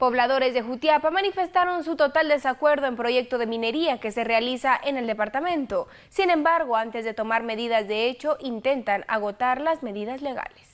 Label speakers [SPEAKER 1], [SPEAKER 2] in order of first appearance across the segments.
[SPEAKER 1] Pobladores de Jutiapa manifestaron su total desacuerdo en proyecto de minería que se realiza en el departamento. Sin embargo, antes de tomar medidas de hecho, intentan agotar las medidas legales.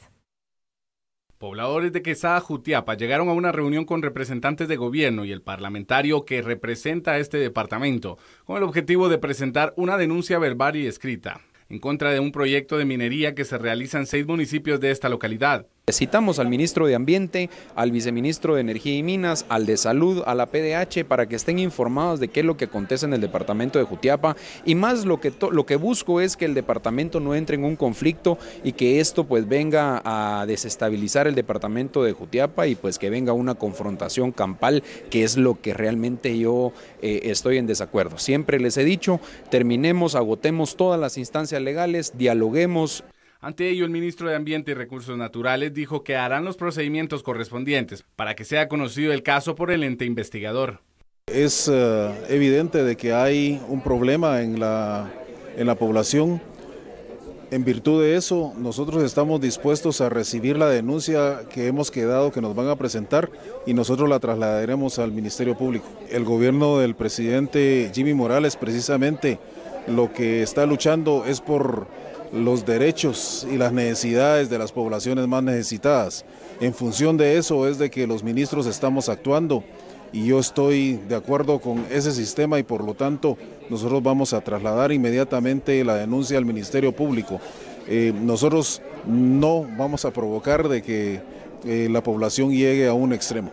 [SPEAKER 1] Pobladores de Quesada, Jutiapa, llegaron a una reunión con representantes de gobierno y el parlamentario que representa a este departamento, con el objetivo de presentar una denuncia verbal y escrita en contra de un proyecto de minería que se realiza en
[SPEAKER 2] seis municipios de esta localidad. Necesitamos al ministro de Ambiente, al viceministro de Energía y Minas, al de Salud, a la PDH, para que estén informados de qué es lo que acontece en el departamento de Jutiapa. Y más lo que, lo que busco es que el departamento no entre en un conflicto y que esto pues venga a desestabilizar el departamento de Jutiapa y pues que venga una confrontación campal, que es lo que realmente yo eh, estoy en desacuerdo. Siempre les he dicho, terminemos, agotemos todas las instancias legales, dialoguemos. Ante ello, el
[SPEAKER 1] ministro de Ambiente y Recursos Naturales dijo que harán los procedimientos correspondientes para que sea conocido el caso por el ente investigador.
[SPEAKER 3] Es eh, evidente de que hay un problema en la, en la población. En virtud de eso, nosotros estamos dispuestos a recibir la denuncia que hemos quedado que nos van a presentar y nosotros la trasladaremos al Ministerio Público. El gobierno del presidente Jimmy Morales precisamente lo que está luchando es por los derechos y las necesidades de las poblaciones más necesitadas. En función de eso es de que los ministros estamos actuando y yo estoy de acuerdo con ese sistema y por lo tanto nosotros vamos a trasladar inmediatamente la denuncia al Ministerio Público. Eh, nosotros no vamos a provocar de que eh, la población llegue a un extremo.